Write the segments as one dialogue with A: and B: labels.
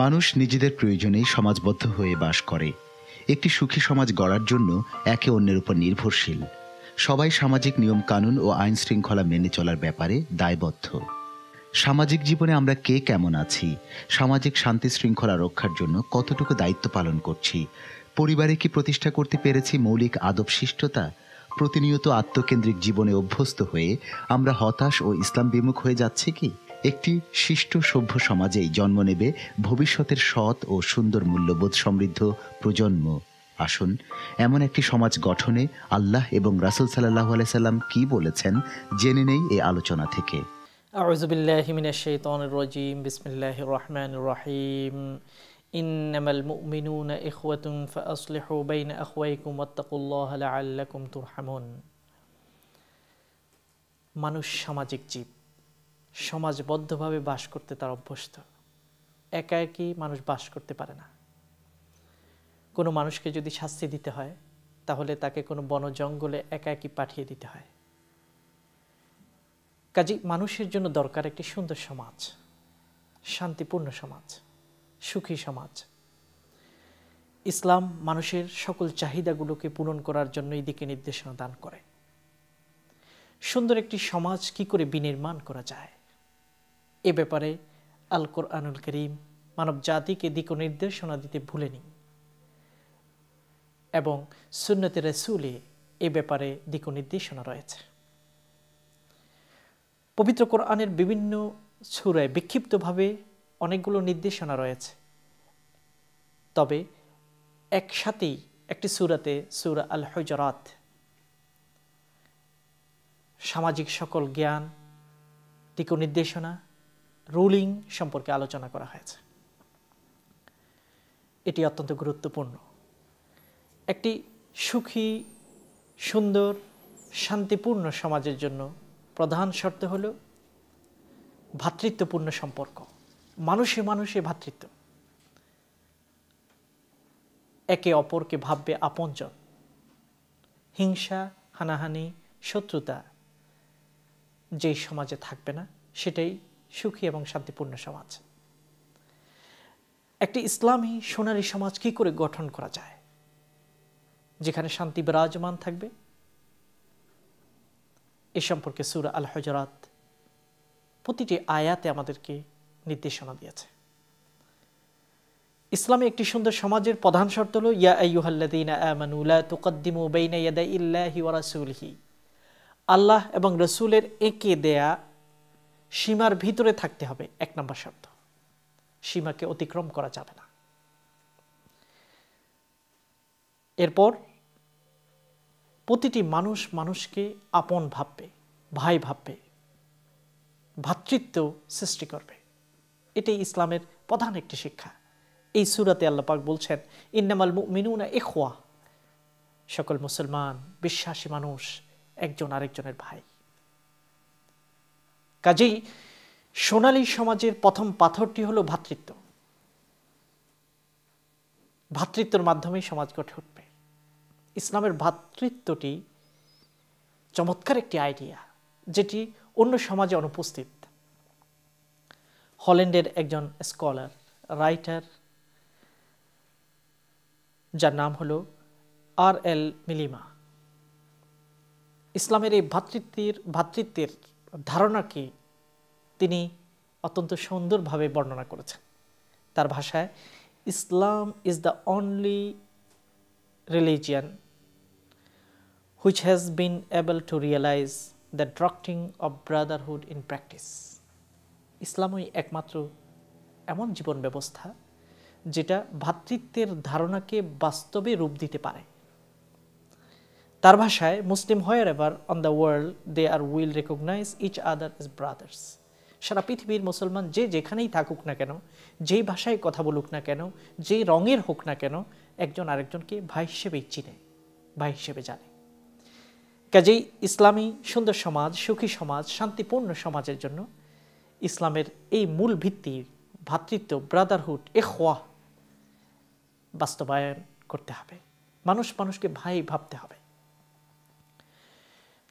A: মানুষ নিজেদের প্রয়োজনেই সমাজবদ্ধ হয়ে বাস করে একটি সুখী সমাজ গড়ার জন্য একে অন্যের উপর নির্ভরশীল সবাই সামাজিক নিয়ম কানুন ও আইন শৃঙ্খলা মেনে চলার ব্যাপারে দায়বদ্ধ সামাজিক জীবনে আমরা কে কেমন আছি সামাজিক শান্তি শৃঙ্খলা রক্ষার জন্য কতটুকু দায়িত্ব পালন করছি পরিবারে কি প্রতিষ্ঠা করতে পেরেছি মৌলিক আদব শিষ্টতা প্রতিনিয়ত আত্মকেন্দ্রিক জীবনে অভ্যস্ত হয়ে আমরা হতাশ ও ইসলাম বিমুখ হয়ে যাচ্ছে কি একটি শিষ্ট সভ্য সমাজেই জন্ম নেবে ভবিষ্যতের সৎ ও সুন্দর মূল্যবোধ সমৃদ্ধ প্রজন্ম আসুন এমন একটি সমাজ গঠনে আল্লাহ এবং রাসুল সাল্লাহ সাল্লাম কি বলেছেন জেনে নেই এই আলোচনা থেকে আউজবিল্লাহিমিনাশাইতানির রাজিম বিসমিল্লাহির রহমানির রহিম ইন্নামাল মুমিনুনা ইখওয়াতুন ফাআসলিহু বাইনা আখওয়াইকুম ওয়াত্তাকুল্লাহা লাআল্লাকুম তুরহামুন মানুষ সামাজিক জীব সমাজবদ্ধভাবে বাস করতে তার অভ্যস্ত একা একই মানুষ বাস করতে পারে না কোনো মানুষকে যদি শাস্তি দিতে হয় তাহলে তাকে কোনো বন জঙ্গলে একা একই পাঠিয়ে দিতে হয় কাজী মানুষের জন্য দরকার একটি সুন্দর সমাজ শান্তিপূর্ণ সমাজ সুখী সমাজ ইসলাম মানুষের সকল চাহিদাগুলোকে পূরণ করার জন্যই দিকে নির্দেশনা দান করে সুন্দর একটি সমাজ কি করে বিনির্মাণ করা যায় এ ব্যাপারে আল কোরআনুল করিম মানব জাতিকে দিক নির্দেশনা দিতে ভুলেনি এবং সুন্নতে রসুলে এ ব্যাপারে দিক নির্দেশনা রয়েছে পবিত্র কোরআনের বিভিন্ন সুরায় বিক্ষিপ্তভাবে অনেকগুলো নির্দেশনা রয়েছে তবে একসাথেই একটি সুরাতে সুরা আল হজরাত সামাজিক সকল জ্ঞান টিকো নির্দেশনা রুলিং সম্পর্কে আলোচনা করা হয়েছে এটি অত্যন্ত গুরুত্বপূর্ণ একটি সুখী সুন্দর শান্তিপূর্ণ সমাজের জন্য প্রধান শর্ত হল ভ্রাতৃত্বপূর্ণ সম্পর্ক মানুষে মানুষে ভ্রাতৃত্ব একে অপরকে ভাববে আপনজন হিংসা হানাহানি শত্রুতা যে সমাজে থাকবে না সেটাই সুখী এবং শান্তিপূর্ণ সমাজ একটি ইসলামী সোনালী সমাজ কি করে গঠন করা যায় যেখানে শান্তি বিরাজমান থাকবে এ সম্পর্কে সুরা আল হজরাত প্রতিটি আয়াতে আমাদেরকে নির্দেশনা দিয়েছে ইসলামে একটি সুন্দর সমাজের প্রধান শর্ত হল ইয়া আল্লাহ এবং রসুলের একে দেয়া সীমার ভিতরে থাকতে হবে এক নম্বর শর্ত সীমাকে অতিক্রম করা যাবে না এরপর প্রতিটি মানুষ মানুষকে আপন ভাববে ভাই ভাববে ভাতৃত্ব সৃষ্টি করবে এটাই ইসলামের প্রধান একটি শিক্ষা এই সুরাতে আল্লাপাক বলছেন ইন্নামাল মিনুনা এখোয়া সকল মুসলমান বিশ্বাসী মানুষ একজন আরেকজনের ভাই কাজেই সোনালী সমাজের প্রথম পাথরটি হলো ভ্রাতৃত্ব ভাতৃত্বর মাধ্যমেই সমাজ গঠে উঠবে ইসলামের ভ্রাতৃত্বটি চমৎকার একটি আইডিয়া যেটি অন্য সমাজে অনুপস্থিত হল্যান্ডের একজন স্কলার রাইটার যার নাম হলো আর এল মিলিমা ইসলামের এই ভাতৃত্বের ভাতৃত্বের ধারণাকে তিনি অত্যন্ত সুন্দরভাবে বর্ণনা করেছেন তার ভাষায় Islam is the only religion which has been able to realize the drafting of brotherhood in practice ইসলামই একমাত্র এমন জীবন ব্যবস্থা যেটা ভাতৃত্বের ধারণাকে বাস্তবে রূপ দিতে পারে তার ভাষায় Muslim wherever on the world they are will recognize each other is brothers সারা পৃথিবীর মুসলমান যে যেখানেই থাকুক না কেন যেই ভাষায় কথা বলুক না কেন যে রঙের হোক না কেন একজন আরেকজনকে ভাই হিসেবেই চিনে ভাই হিসেবে জানে কাজেই ইসলামী সুন্দর সমাজ সুখী সমাজ শান্তিপূর্ণ সমাজের জন্য ইসলামের এই মূল ভিত্তি ভ্রাতৃত্ব ব্রাদারহুড খোয়া বাস্তবায়ন করতে হবে মানুষ মানুষকে ভাই ভাবতে হবে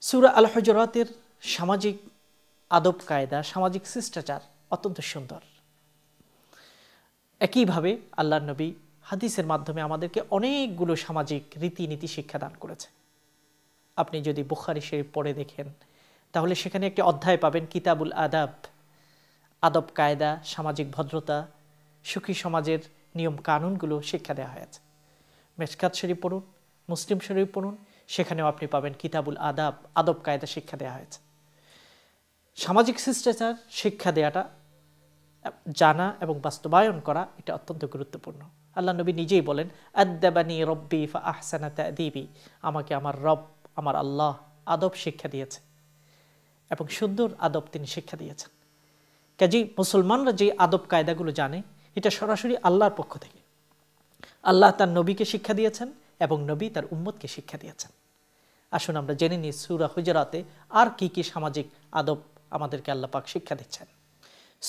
A: সুরা আল হজরাতের সামাজিক আদব কায়দা সামাজিক শিষ্টাচার অত্যন্ত সুন্দর একইভাবে আল্লাহ নবী হাদিসের মাধ্যমে আমাদেরকে অনেকগুলো সামাজিক রীতিনীতি শিক্ষা দান করেছে আপনি যদি বুখারি শরীফ পড়ে দেখেন তাহলে সেখানে একটি অধ্যায় পাবেন কিতাবুল আদাব আদব কায়দা সামাজিক ভদ্রতা সুখী সমাজের নিয়ম কানুনগুলো শিক্ষা দেওয়া হয়েছে মেসকাত শরীফ পড়ুন মুসলিম শরীফ পড়ুন সেখানেও আপনি পাবেন কিতাবুল আদাব আদব কায়দা শিক্ষা দেওয়া হয়েছে সামাজিক শিষ্টাচার শিক্ষা দেওয়াটা জানা এবং বাস্তবায়ন করা এটা অত্যন্ত গুরুত্বপূর্ণ আল্লাহ নবী নিজেই বলেন আদ্দাবানি রব্বি ফা আহসানা তাদিবি আমাকে আমার রব আমার আল্লাহ আদব শিক্ষা দিয়েছে এবং সুন্দর আদব তিনি শিক্ষা দিয়েছেন কাজে মুসলমানরা যে আদব কায়দাগুলো জানে এটা সরাসরি আল্লাহর পক্ষ থেকে আল্লাহ তার নবীকে শিক্ষা দিয়েছেন এবং নবী তার উম্মতকে শিক্ষা দিয়েছেন আসুন আমরা জেনে নিই সুরা হুজরাতে আর কি কি সামাজিক আদব আমাদেরকে আল্লাপাক শিক্ষা দিচ্ছেন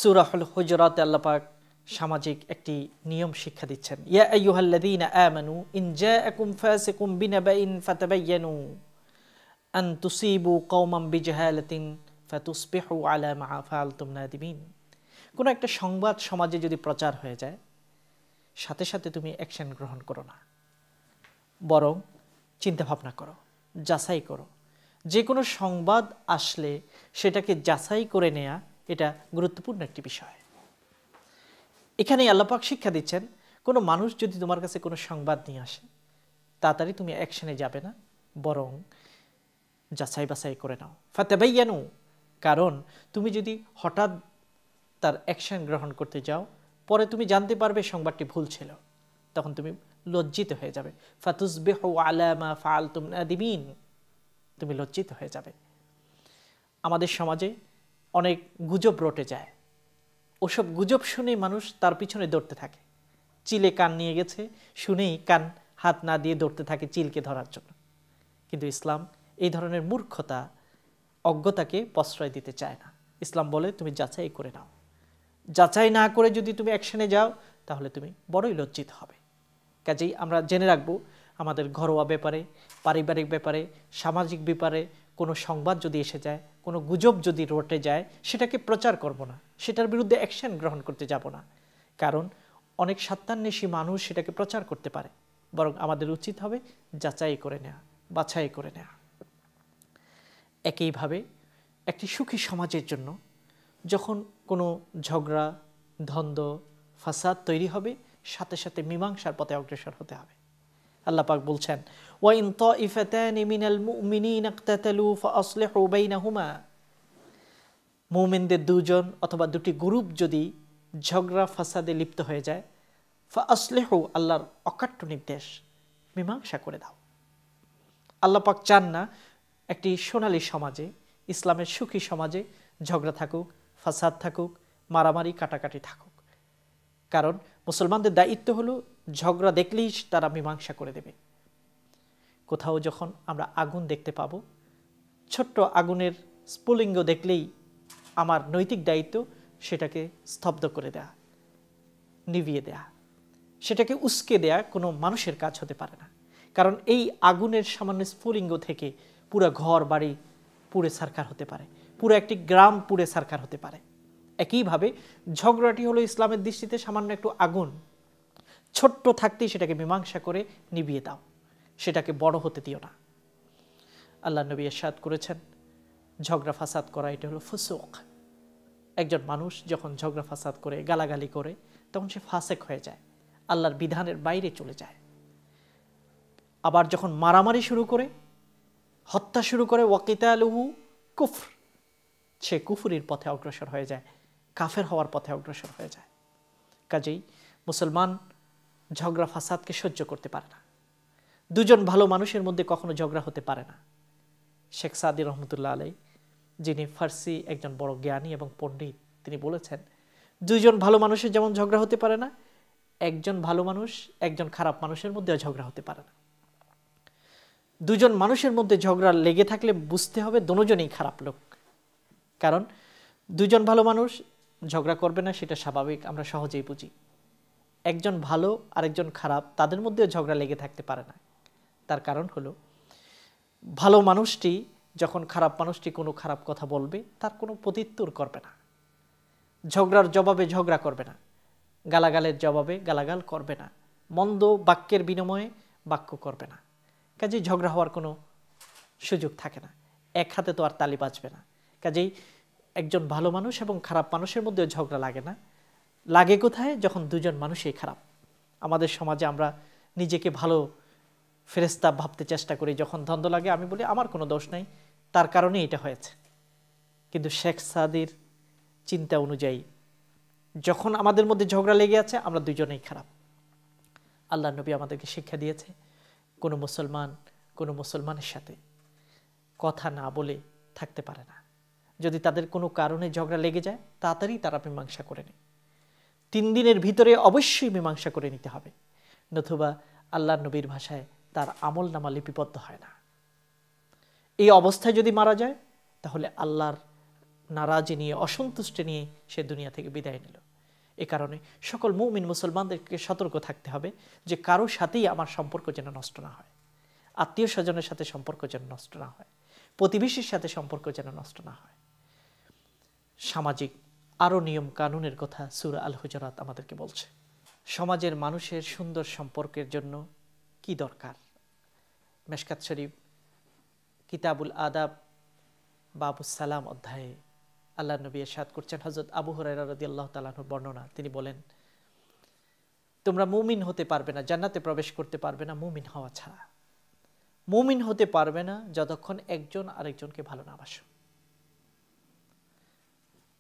A: সুরা হল হুজরাতে আল্লাপাক সামাজিক একটি নিয়ম শিক্ষা দিচ্ছেন ইয়া ইন ফাতুসবেহু আলা মাহা ফাল তুমনাদিমিন কোনো একটা সংবাদ সমাজে যদি প্রচার হয়ে যায় সাথে সাথে তুমি অ্যাকশন গ্রহণ করো না বরং চিন্তাভাবনা করো যাচাই করো যে কোনো সংবাদ আসলে সেটাকে যাচাই করে নেয়া এটা গুরুত্বপূর্ণ একটি বিষয় এখানে আল্লাপাক শিক্ষা দিচ্ছেন কোনো মানুষ যদি তোমার কাছে কোনো সংবাদ নিয়ে আসে তাড়াতাড়ি তুমি অ্যাকশানে যাবে না বরং যাচাই বাছাই করে নাও ফাতে ভাইয়ানু কারণ তুমি যদি হঠাৎ তার অ্যাকশান গ্রহণ করতে যাও পরে তুমি জানতে পারবে সংবাদটি ভুল ছিল তখন তুমি লজ্জিত হয়ে যাবে বেহ আলামা ফাল তুমনাদিবিন তুমি লজ্জিত হয়ে যাবে আমাদের সমাজে অনেক গুজব রটে যায় ওসব গুজব শুনেই মানুষ তার পিছনে দৌড়তে থাকে চিলে কান নিয়ে গেছে শুনেই কান হাত না দিয়ে দৌড়তে থাকে চিলকে ধরার জন্য কিন্তু ইসলাম এই ধরনের মূর্খতা অজ্ঞতাকে প্রশ্রয় দিতে চায় না ইসলাম বলে তুমি যাচাই করে নাও যাচাই না করে যদি তুমি অ্যাকশনে যাও তাহলে তুমি বড়ই লজ্জিত হবে কাজেই আমরা জেনে রাখব আমাদের ঘরোয়া ব্যাপারে পারিবারিক ব্যাপারে সামাজিক ব্যাপারে কোনো সংবাদ যদি এসে যায় কোনো গুজব যদি রটে যায় সেটাকে প্রচার করব না সেটার বিরুদ্ধে অ্যাকশন গ্রহণ করতে যাব না কারণ অনেক সাত্তান্বেষী মানুষ সেটাকে প্রচার করতে পারে বরং আমাদের উচিত হবে যাচাই করে নেওয়া বাছাই করে নেওয়া একইভাবে একটি সুখী সমাজের জন্য যখন কোনো ঝগড়া ধন্দ্ব ফাসাদ তৈরি হবে সাথে সাথে মীমাংসার পথে অগ্রসর হতে হবে আল্লাহ পাক বলছেন ওয়াইন ত ইফাতান মিনাল মুমিনিন ইকতাতালু ফাসলিহু বাইনাহুমা মুমিনদের দুজন অথবা দুটি গ্রুপ যদি ঝগড়া ফাসাদে লিপ্ত হয়ে যায় ফাসলেহু আল্লাহর অকাট্য নির্দেশ মীমাংসা করে দাও আল্লাহ পাক চান না একটি সোনালী সমাজে ইসলামের সুখী সমাজে ঝগড়া থাকুক ফাসাদ থাকুক মারামারি কাটাকাটি থাকুক কারণ মুসলমানদের দায়িত্ব হলো ঝগড়া দেখলেই তারা মীমাংসা করে দেবে কোথাও যখন আমরা আগুন দেখতে পাব ছোট্ট আগুনের স্ফুলিঙ্গ দেখলেই আমার নৈতিক দায়িত্ব সেটাকে স্তব্ধ করে দেয়া নিভিয়ে দেয়া সেটাকে উস্কে দেয়া কোনো মানুষের কাজ হতে পারে না কারণ এই আগুনের সামান্য স্ফুলিঙ্গ থেকে পুরো ঘর বাড়ি পুড়ে সরকার হতে পারে পুরো একটি গ্রাম পুড়ে সরকার হতে পারে একইভাবে ঝগড়াটি হলো ইসলামের দৃষ্টিতে সামান্য একটু আগুন ছোট্ট থাকতেই সেটাকে মীমাংসা করে নিবিয়ে দাও সেটাকে বড় হতে দিও না আল্লাহ নবী এরশাদ করেছেন ঝগড়া ফাসাদ করা এটা হলো ফুসুক একজন মানুষ যখন ঝগড়া ফাসাদ করে গালাগালি করে তখন সে ফাসেক হয়ে যায় আল্লাহর বিধানের বাইরে চলে যায় আবার যখন মারামারি শুরু করে হত্যা শুরু করে ওয়াকিতা আলহু কুফর সে কুফুরির পথে অগ্রসর হয়ে যায় কাফের হওয়ার পথে অগ্রসর হয়ে যায় কাজেই মুসলমান ঝগড়া ফাসাদকে সহ্য করতে পারে না দুজন ভালো মানুষের মধ্যে কখনো ঝগড়া হতে পারে না শেখ সাদি রহমতুল্লাহ আলাই যিনি ফার্সি একজন বড় জ্ঞানী এবং পণ্ডিত তিনি বলেছেন দুজন ভালো মানুষের যেমন ঝগড়া হতে পারে না একজন ভালো মানুষ একজন খারাপ মানুষের মধ্যেও ঝগড়া হতে পারে না দুজন মানুষের মধ্যে ঝগড়া লেগে থাকলে বুঝতে হবে দুজনেই খারাপ লোক কারণ দুজন ভালো মানুষ ঝগড়া করবে না সেটা স্বাভাবিক আমরা সহজেই বুঝি একজন ভালো আরেকজন খারাপ তাদের মধ্যেও ঝগড়া লেগে থাকতে পারে না তার কারণ হলো ভালো মানুষটি যখন খারাপ মানুষটি কোনো খারাপ কথা বলবে তার কোনো প্রতিত্তর করবে না ঝগড়ার জবাবে ঝগড়া করবে না গালাগালের জবাবে গালাগাল করবে না মন্দ বাক্যের বিনিময়ে বাক্য করবে না কাজেই ঝগড়া হওয়ার কোনো সুযোগ থাকে না এক হাতে তো আর তালি বাঁচবে না কাজেই একজন ভালো মানুষ এবং খারাপ মানুষের মধ্যেও ঝগড়া লাগে না লাগে কোথায় যখন দুজন মানুষই খারাপ আমাদের সমাজে আমরা নিজেকে ভালো ফেরেস্তা ভাবতে চেষ্টা করি যখন ধন্দ লাগে আমি বলি আমার কোনো দোষ নাই তার কারণে এটা হয়েছে কিন্তু শেখ সাদির চিন্তা অনুযায়ী যখন আমাদের মধ্যে ঝগড়া লেগে আছে আমরা দুজনেই খারাপ আল্লাহ নবী আমাদেরকে শিক্ষা দিয়েছে কোনো মুসলমান কোনো মুসলমানের সাথে কথা না বলে থাকতে পারে না যদি তাদের কোনো কারণে ঝগড়া লেগে যায় তাড়াতাড়ি তারা মীমাংসা করে নেয় তিন দিনের ভিতরে অবশ্যই মীমাংসা করে নিতে হবে নতুবা আল্লাহ নবীর ভাষায় তার আমল নামা লিপিবদ্ধ হয় না এই অবস্থায় যদি মারা যায় তাহলে আল্লাহর নারাজি নিয়ে অসন্তুষ্টি নিয়ে সে দুনিয়া থেকে বিদায় নিল এ কারণে সকল মুমিন মুসলমানদেরকে সতর্ক থাকতে হবে যে কারো সাথেই আমার সম্পর্ক যেন নষ্ট না হয় আত্মীয় স্বজনের সাথে সম্পর্ক যেন নষ্ট না হয় প্রতিবেশীর সাথে সম্পর্ক যেন নষ্ট না হয় সামাজিক আরও নিয়ম কানুনের কথা সুর আল হুজরাত আমাদেরকে বলছে সমাজের মানুষের সুন্দর সম্পর্কের জন্য কি দরকার মেশকাত শরীফ কিতাবুল আদাব বাবুসালাম অধ্যায়ে আল্লাহ নবী এরশাদ করছেন হজরত আবু হরাইরা রদি আল্লাহ তালাহর বর্ণনা তিনি বলেন তোমরা মুমিন হতে পারবে না জান্নাতে প্রবেশ করতে পারবে না মুমিন হওয়া ছাড়া মুমিন হতে পারবে না যতক্ষণ একজন আরেকজনকে ভালো না বাসো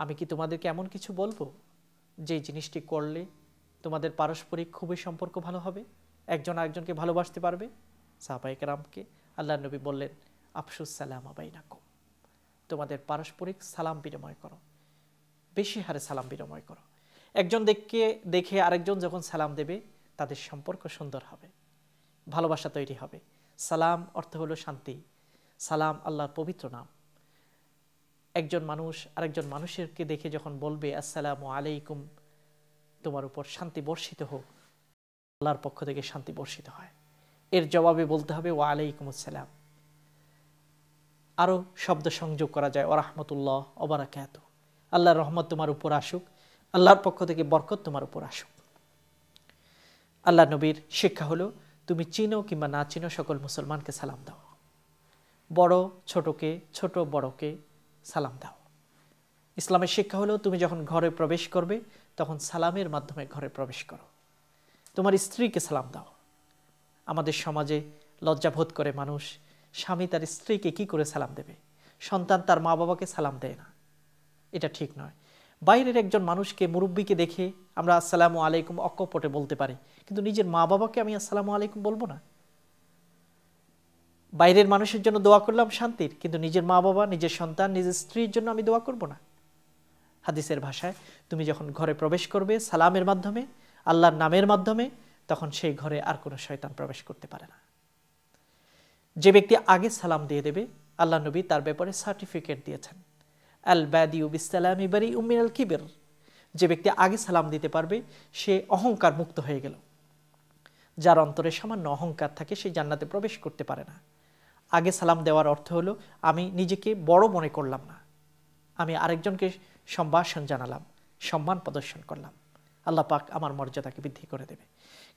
A: আমি কি তোমাদেরকে এমন কিছু বলবো যে জিনিসটি করলে তোমাদের পারস্পরিক খুবই সম্পর্ক ভালো হবে একজন আরেকজনকে ভালোবাসতে পারবে সাহবাহিক রামকে আল্লাহ নবী বললেন আফসুস সালাম আবাইনাকুম তোমাদের পারস্পরিক সালাম বিনিময় করো বেশি হারে সালাম বিনিময় করো একজন দেখকে দেখে আরেকজন যখন সালাম দেবে তাদের সম্পর্ক সুন্দর হবে ভালোবাসা তৈরি হবে সালাম অর্থ হলো শান্তি সালাম আল্লাহর পবিত্র নাম একজন মানুষ আরেকজন মানুষেরকে দেখে যখন বলবে আসসালামু আলাইকুম তোমার উপর শান্তি বর্ষিত হোক আল্লাহর পক্ষ থেকে শান্তি বর্ষিত হয় এর জবাবে বলতে হবে ওয়া আলাইকুম আসসালাম আরও শব্দ সংযোগ করা যায় অবারা অবরাকাত আল্লাহর রহমত তোমার উপর আসুক আল্লাহর পক্ষ থেকে বরকত তোমার উপর আসুক আল্লাহ নবীর শিক্ষা হলো তুমি চিনো কিংবা না চিনো সকল মুসলমানকে সালাম দাও বড় ছোটকে ছোট বড়কে সালাম দাও ইসলামের শিক্ষা হলো তুমি যখন ঘরে প্রবেশ করবে তখন সালামের মাধ্যমে ঘরে প্রবেশ করো তোমার স্ত্রীকে সালাম দাও আমাদের সমাজে লজ্জাবোধ করে মানুষ স্বামী তার স্ত্রীকে কি করে সালাম দেবে সন্তান তার মা বাবাকে সালাম দেয় না এটা ঠিক নয় বাইরের একজন মানুষকে মুরব্বীকে দেখে আমরা আসসালামু আলাইকুম অকপটে বলতে পারি কিন্তু নিজের মা বাবাকে আমি আসসালামু আলাইকুম বলবো না বাইরের মানুষের জন্য দোয়া করলাম শান্তির কিন্তু নিজের মা বাবা নিজের সন্তান নিজের স্ত্রীর জন্য আমি দোয়া করব না হাদিসের ভাষায় তুমি যখন ঘরে প্রবেশ করবে সালামের মাধ্যমে আল্লাহর নামের মাধ্যমে তখন সেই ঘরে আর কোনো শয়তান প্রবেশ করতে পারে না যে ব্যক্তি আগে সালাম দিয়ে দেবে আল্লাহ নবী তার ব্যাপারে সার্টিফিকেট দিয়েছেন আল বাদিউ বিসালাম ইবারি উমিনাল কিবের যে ব্যক্তি আগে সালাম দিতে পারবে সে অহংকার মুক্ত হয়ে গেল যার অন্তরে সামান্য অহংকার থাকে সে জান্নাতে প্রবেশ করতে পারে না আগে সালাম দেওয়ার অর্থ হলো আমি নিজেকে বড় মনে করলাম না আমি আরেকজনকে সম্ভাষণ জানালাম সম্মান প্রদর্শন করলাম আল্লাহ পাক আমার মর্যাদাকে বৃদ্ধি করে দেবে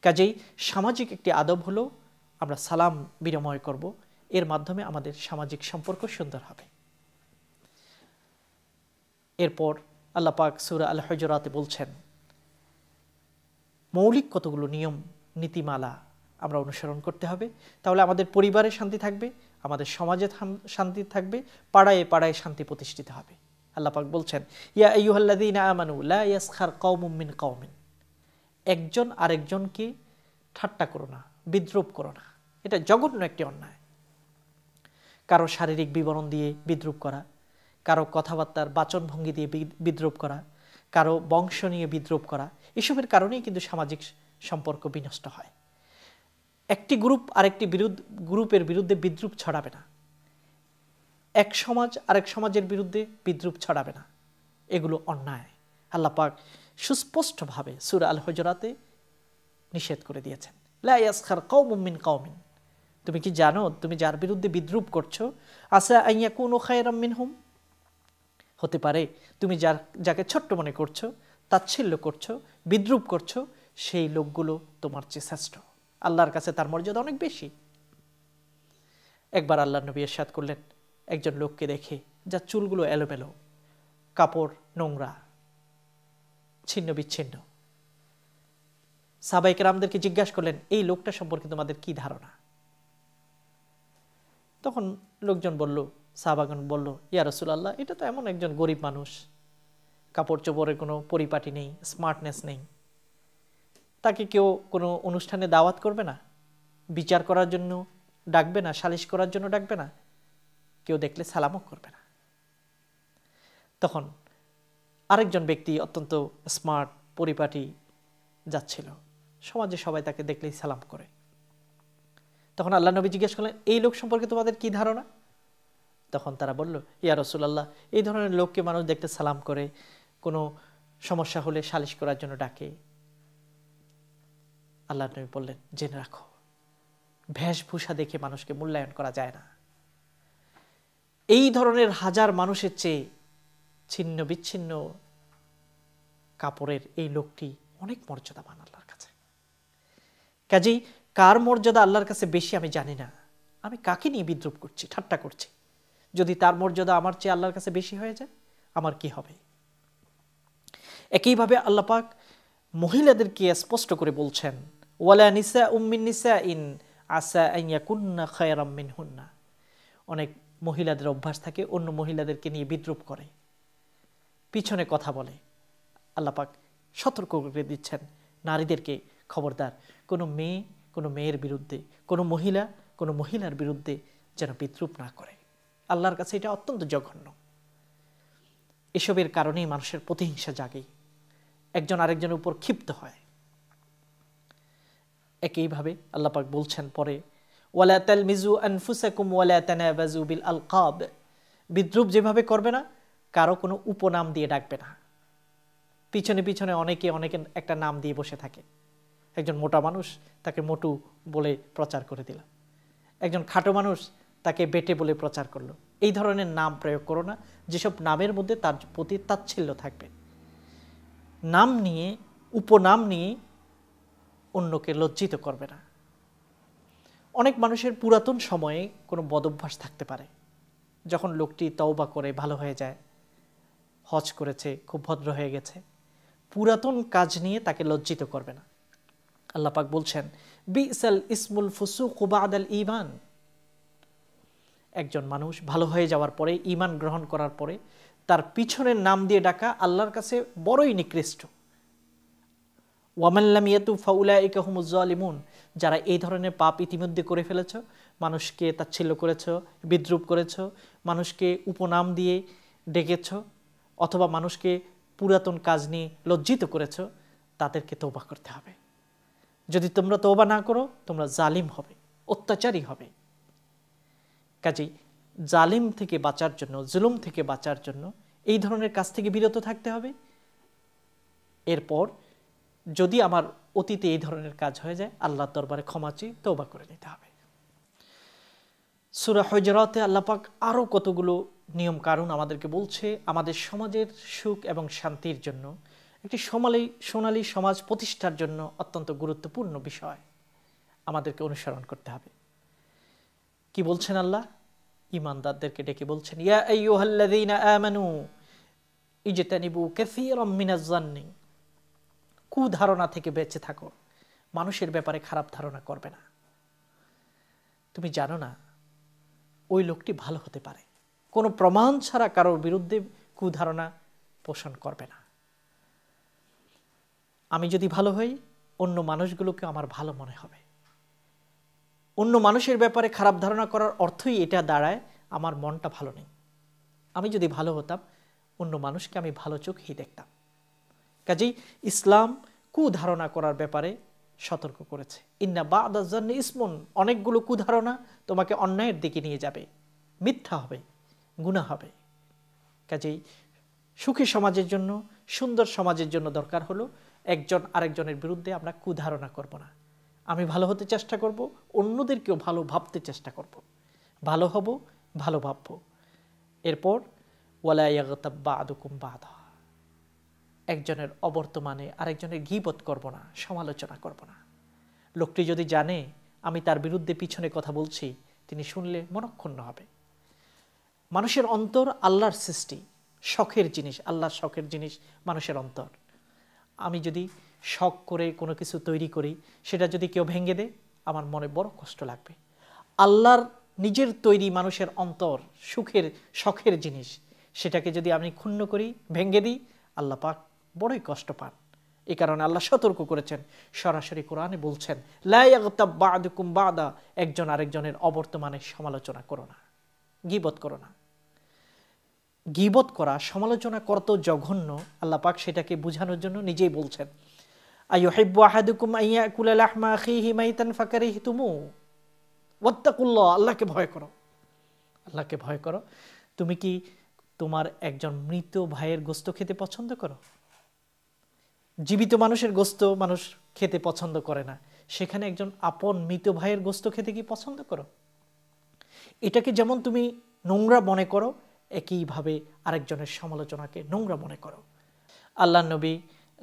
A: কাজেই সামাজিক একটি আদব হলো আমরা সালাম বিনিময় করব এর মাধ্যমে আমাদের সামাজিক সম্পর্ক সুন্দর হবে এরপর আল্লাহ পাক সুরা আল হজরাতে বলছেন মৌলিক কতগুলো নিয়ম নীতিমালা আমরা অনুসরণ করতে হবে তাহলে আমাদের পরিবারে শান্তি থাকবে আমাদের সমাজে শান্তি থাকবে পাড়ায় পাড়ায় শান্তি প্রতিষ্ঠিত হবে আল্লাপাক বলছেন ইয়া ইউহাল্লাদিন আমানু ইয়াসখার কৌমুমিন কৌমিন একজন আরেকজনকে ঠাট্টা করো না বিদ্রুপ করো না এটা জঘন্য একটি অন্যায় কারো শারীরিক বিবরণ দিয়ে বিদ্রুপ করা কারো কথাবার্তার বাচনভঙ্গি দিয়ে বিদ্রুপ করা কারো বংশ নিয়ে বিদ্রুপ করা এসবের কারণেই কিন্তু সামাজিক সম্পর্ক বিনষ্ট হয় একটি গ্রুপ আরেকটি বিরুদ্ধ গ্রুপের বিরুদ্ধে বিদ্রুপ ছড়াবে না এক সমাজ আরেক সমাজের বিরুদ্ধে বিদ্রুপ ছড়াবে না এগুলো অন্যায় আল্লাপাক সুস্পষ্টভাবে সুর আল হজরাতে নিষেধ করে দিয়েছেন লাইয়াসখার কৌমিন কৌমিন তুমি কি জানো তুমি যার বিরুদ্ধে বিদ্রুপ করছো আসা আইয়া কোন মিন হুম হতে পারে তুমি যার যাকে ছোট্ট মনে করছো তাচ্ছিল্য করছো বিদ্রুপ করছো সেই লোকগুলো তোমার চেয়ে শ্রেষ্ঠ আল্লাহর কাছে তার মর্যাদা অনেক বেশি একবার আল্লাহ নবী এরশাদ করলেন একজন লোককে দেখে যার চুলগুলো এলোমেলো কাপড় নোংরা ছিন্ন বিচ্ছিন্ন সাবাইকে রামদেরকে জিজ্ঞাসা করলেন এই লোকটা সম্পর্কে তোমাদের কি ধারণা তখন লোকজন বলল সাহাবাগন বলল ইয়া রসুলাল্লাহ এটা তো এমন একজন গরিব মানুষ কাপড় চোপড়ের কোনো পরিপাটি নেই স্মার্টনেস নেই তাকে কেউ কোনো অনুষ্ঠানে দাওয়াত করবে না বিচার করার জন্য ডাকবে না সালিশ করার জন্য ডাকবে না কেউ দেখলে সালামও করবে না তখন আরেকজন ব্যক্তি অত্যন্ত স্মার্ট পরিপাটি যাচ্ছিল সমাজে সবাই তাকে দেখলেই সালাম করে তখন আল্লাহ নবী জিজ্ঞেস করলেন এই লোক সম্পর্কে তোমাদের কি ধারণা তখন তারা বলল ইয়া রসুল্লাহ এই ধরনের লোককে মানুষ দেখতে সালাম করে কোনো সমস্যা হলে সালিশ করার জন্য ডাকে আল্লাহ নবী বললেন জেনে রাখো ভেষভূষা দেখে মানুষকে মূল্যায়ন করা যায় না এই ধরনের হাজার মানুষের চেয়ে ছিন্ন বিচ্ছিন্ন কাপড়ের এই লোকটি অনেক মর্যাদা বানাল কাজেই কার মর্যাদা আল্লাহর কাছে বেশি আমি জানি না আমি কাকে নিয়ে বিদ্রুপ করছি ঠাট্টা করছি যদি তার মর্যাদা আমার চেয়ে আল্লাহর কাছে বেশি হয়ে যায় আমার কি হবে একইভাবে আল্লাপাক মহিলাদেরকে স্পষ্ট করে বলছেন ওয়ালা নিসা উম্মিন নিসা ইন আসা ইয়াকুন্না খায়রাম মিনহুন্না অনেক মহিলাদের অভ্যাস থাকে অন্য মহিলাদেরকে নিয়ে বিদ্রুপ করে পিছনে কথা বলে আল্লাপাক সতর্ক করে দিচ্ছেন নারীদেরকে খবরদার কোনো মেয়ে কোনো মেয়ের বিরুদ্ধে কোনো মহিলা কোনো মহিলার বিরুদ্ধে যেন বিদ্রুপ না করে আল্লাহর কাছে এটা অত্যন্ত জঘন্য এসবের কারণেই মানুষের প্রতিহিংসা জাগে একজন আরেকজনের উপর ক্ষিপ্ত হয় একইভাবে আল্লাপাক বলছেন পরে ওয়ালা মিজু ওয়ালা বিল বিদ্রুপ যেভাবে করবে না কারো কোনো উপনাম দিয়ে ডাকবে না পিছনে পিছনে অনেকে অনেকে একটা নাম দিয়ে বসে থাকে একজন মোটা মানুষ তাকে মোটু বলে প্রচার করে দিল একজন খাটো মানুষ তাকে বেটে বলে প্রচার করলো এই ধরনের নাম প্রয়োগ করো না যেসব নামের মধ্যে তার প্রতি তাচ্ছিল্য থাকবে নাম নিয়ে উপনাম নিয়ে অন্যকে লজ্জিত করবে না অনেক মানুষের পুরাতন সময়ে কোনো বদভ্যাস থাকতে পারে যখন লোকটি তওবা করে ভালো হয়ে যায় হজ করেছে খুব ভদ্র হয়ে গেছে পুরাতন কাজ নিয়ে তাকে লজ্জিত করবে না আল্লাপাক বলছেন বিসাল ইসমুল ফুসু কুবাদ আল ইমান একজন মানুষ ভালো হয়ে যাওয়ার পরে ইমান গ্রহণ করার পরে তার পিছনের নাম দিয়ে ডাকা আল্লাহর কাছে বড়ই নিকৃষ্ট ওয়ামাল্লাম ইয়াতু ফাউলা ইকাহমুজ্জালিমুন যারা এই ধরনের পাপ ইতিমধ্যে করে ফেলেছ মানুষকে তাচ্ছিল্য করেছ বিদ্রুপ করেছ মানুষকে উপনাম দিয়ে ডেকেছ অথবা মানুষকে পুরাতন কাজ নিয়ে লজ্জিত করেছ তাদেরকে তৌবা করতে হবে যদি তোমরা তৌবা না করো তোমরা জালিম হবে অত্যাচারী হবে কাজেই জালিম থেকে বাঁচার জন্য জুলুম থেকে বাঁচার জন্য এই ধরনের কাজ থেকে বিরত থাকতে হবে এরপর যদি আমার অতীতে এই ধরনের কাজ হয়ে যায় আল্লাহ দরবারে ক্ষমা চেয়ে তৌবা করে নিতে হবে সুরা হজরাতে আল্লাপাক আরও কতগুলো নিয়ম কারণ আমাদেরকে বলছে আমাদের সমাজের সুখ এবং শান্তির জন্য একটি সমালী সোনালী সমাজ প্রতিষ্ঠার জন্য অত্যন্ত গুরুত্বপূর্ণ বিষয় আমাদেরকে অনুসরণ করতে হবে কি বলছেন আল্লাহ ইমানদারদেরকে ডেকে বলছেন কু ধারণা থেকে বেঁচে থাকো মানুষের ব্যাপারে খারাপ ধারণা করবে না তুমি জানো না ওই লোকটি ভালো হতে পারে কোনো প্রমাণ ছাড়া কারোর বিরুদ্ধে কুধারণা পোষণ করবে না আমি যদি ভালো হই অন্য মানুষগুলোকে আমার ভালো মনে হবে অন্য মানুষের ব্যাপারে খারাপ ধারণা করার অর্থই এটা দাঁড়ায় আমার মনটা ভালো নেই আমি যদি ভালো হতাম অন্য মানুষকে আমি ভালো চোখেই দেখতাম কাজেই ইসলাম কুধারণা করার ব্যাপারে সতর্ক করেছে ইন্না বা আদাজান ইসমন অনেকগুলো কুধারণা তোমাকে অন্যায়ের দিকে নিয়ে যাবে মিথ্যা হবে গুণা হবে কাজেই সুখী সমাজের জন্য সুন্দর সমাজের জন্য দরকার হলো একজন আরেকজনের বিরুদ্ধে আমরা কুধারণা করব না আমি ভালো হতে চেষ্টা করব অন্যদেরকেও ভালো ভাবতে চেষ্টা করব। ভালো হব ভালো ভাবব এরপর ওয়ালায়াগতাব্বা আদুকুম বাধা একজনের অবর্তমানে আরেকজনের গিবত করব না সমালোচনা করব না লোকটি যদি জানে আমি তার বিরুদ্ধে পিছনে কথা বলছি তিনি শুনলে মনক্ষুণ্ণ হবে মানুষের অন্তর আল্লাহর সৃষ্টি শখের জিনিস আল্লাহর শখের জিনিস মানুষের অন্তর আমি যদি শখ করে কোনো কিছু তৈরি করি সেটা যদি কেউ ভেঙে দেয় আমার মনে বড় কষ্ট লাগবে আল্লাহর নিজের তৈরি মানুষের অন্তর সুখের শখের জিনিস সেটাকে যদি আমি ক্ষুণ্ণ করি ভেঙে দিই আল্লাহ পাক বড়ই কষ্ট পান এ কারণে আল্লাহ সতর্ক করেছেন সরাসরি কোরআনে বলছেন লাইয়াগতাব বাদা একজন আরেকজনের অবর্তমানে সমালোচনা করো না গিবত করো না গিবত করা সমালোচনা করত জঘন্য আল্লাহ পাক সেটাকে বোঝানোর জন্য নিজেই বলছেন আল্লাহকে ভয় করো আল্লাহকে ভয় করো তুমি কি তোমার একজন মৃত ভাইয়ের গোস্ত খেতে পছন্দ করো জীবিত মানুষের গোস্ত মানুষ খেতে পছন্দ করে না সেখানে একজন আপন মৃত ভাইয়ের গোস্ত খেতে কি পছন্দ করো এটাকে যেমন তুমি নোংরা মনে করো একইভাবে আরেকজনের সমালোচনাকে নোংরা মনে করো আল্লাহ নবী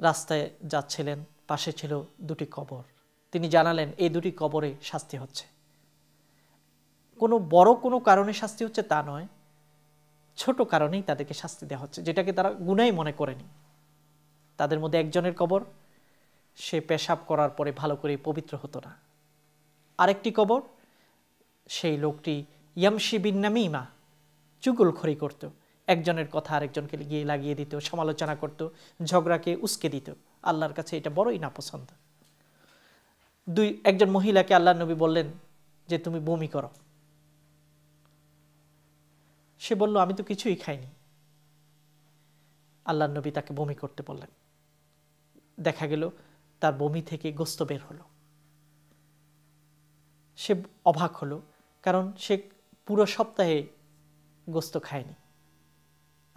A: রাস্তায় যাচ্ছিলেন পাশে ছিল দুটি কবর তিনি জানালেন এই দুটি কবরে শাস্তি হচ্ছে কোনো বড় কোনো কারণে শাস্তি হচ্ছে তা নয় ছোট কারণেই তাদেরকে শাস্তি দেওয়া হচ্ছে যেটাকে তারা গুনাই মনে করেনি তাদের মধ্যে একজনের কবর সে পেশাব করার পরে ভালো করে পবিত্র হতো না আরেকটি কবর সেই লোকটি ইয়ামশি বিন নামিমা চুগলখড়ি করত একজনের কথা আরেকজনকে গিয়ে লাগিয়ে দিত সমালোচনা করত ঝগড়াকে উস্কে দিত আল্লাহর কাছে এটা বড়ই না পছন্দ দুই একজন মহিলাকে আল্লাহ নবী বললেন যে তুমি বমি করো সে বলল আমি তো কিছুই খাইনি আল্লাহ নবী তাকে বমি করতে বললেন দেখা গেল তার বমি থেকে গোস্ত বের হলো সে অভাগ হলো কারণ সে পুরো সপ্তাহে গোস্ত খায়নি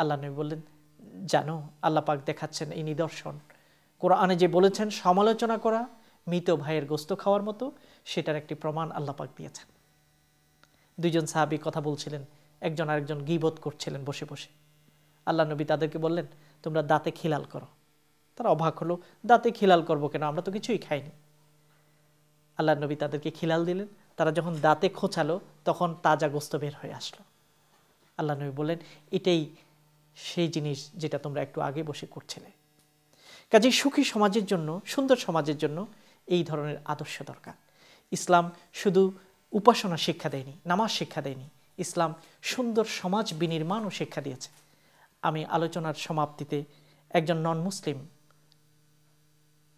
A: আল্লাহ নবী বললেন জানো আল্লাহ পাক দেখাচ্ছেন এই নিদর্শন কোরআনে যে বলেছেন সমালোচনা করা মৃত ভাইয়ের গোস্ত খাওয়ার মতো সেটার একটি প্রমাণ আল্লাহ পাক দিয়েছেন দুইজন সাহাবি কথা বলছিলেন একজন আরেকজন গিবোধ করছিলেন বসে বসে আল্লাহ নবী তাদেরকে বললেন তোমরা দাঁতে খিলাল করো তারা অবাক হলো দাঁতে খিলাল করবো কেন আমরা তো কিছুই খাইনি আল্লাহ নবী তাদেরকে খিলাল দিলেন তারা যখন দাঁতে খোঁচালো তখন তাজা গোস্ত বের হয়ে আসলো আল্লাহ নবী বললেন এটাই সেই জিনিস যেটা তোমরা একটু আগে বসে করছিলে কাজেই সুখী সমাজের জন্য সুন্দর সমাজের জন্য এই ধরনের আদর্শ দরকার ইসলাম শুধু উপাসনা শিক্ষা দেয়নি নামাজ শিক্ষা দেয়নি ইসলাম সুন্দর সমাজ বিনির্মাণও শিক্ষা দিয়েছে আমি আলোচনার সমাপ্তিতে একজন নন মুসলিম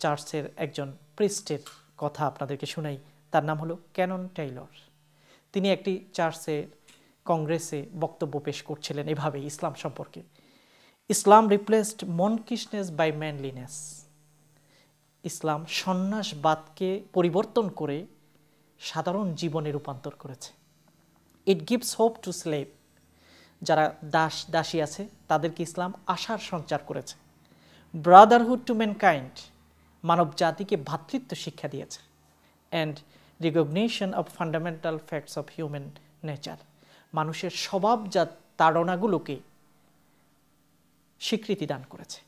A: চার্চের একজন প্রিস্টের কথা আপনাদেরকে শুনাই তার নাম হলো ক্যানন টেইলর তিনি একটি চার্চে কংগ্রেসে বক্তব্য পেশ করছিলেন এভাবে ইসলাম সম্পর্কে ইসলাম রিপ্লেসড মনকিসনেস বাই ম্যানলিনেস ইসলাম সন্ন্যাসবাদকে পরিবর্তন করে সাধারণ জীবনে রূপান্তর করেছে it gives hope to slave যারা দাস দাসী আছে তাদেরকে ইসলাম আশার সঞ্চার করেছে ব্রাদারহুড টু ম্যানকাইন্ড মানব জাতিকে ভ্রাতৃত্ব শিক্ষা দিয়েছে and recognition of fundamental facts of human nature মানুষের স্বভাবজাত তাড়নাগুলোকে স্বীকৃতি দান করেছে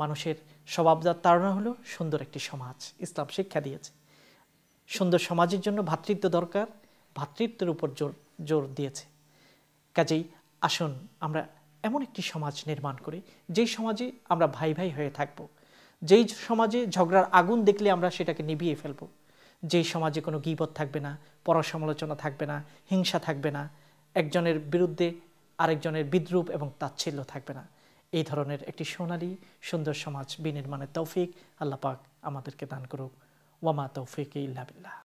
A: মানুষের স্বভাবজাত তাড়না হলো সুন্দর একটি সমাজ ইসলাম শিক্ষা দিয়েছে সুন্দর সমাজের জন্য ভাতৃত্ব দরকার ভাতৃত্বের উপর জোর জোর দিয়েছে কাজেই আসুন আমরা এমন একটি সমাজ নির্মাণ করি যেই সমাজে আমরা ভাই ভাই হয়ে থাকব যেই সমাজে ঝগড়ার আগুন দেখলে আমরা সেটাকে নিভিয়ে ফেলবো যেই সমাজে কোনো গিবত থাকবে না পরসমালোচনা থাকবে না হিংসা থাকবে না একজনের বিরুদ্ধে আরেকজনের বিদ্রুপ এবং তাচ্ছিল্য থাকবে না এই ধরনের একটি সোনালী সুন্দর সমাজ বিনির্মাণের তৌফিক আল্লাপাক আমাদেরকে দান করুক ওয়ামা তৌফিক ইল্লা বিল্লাহ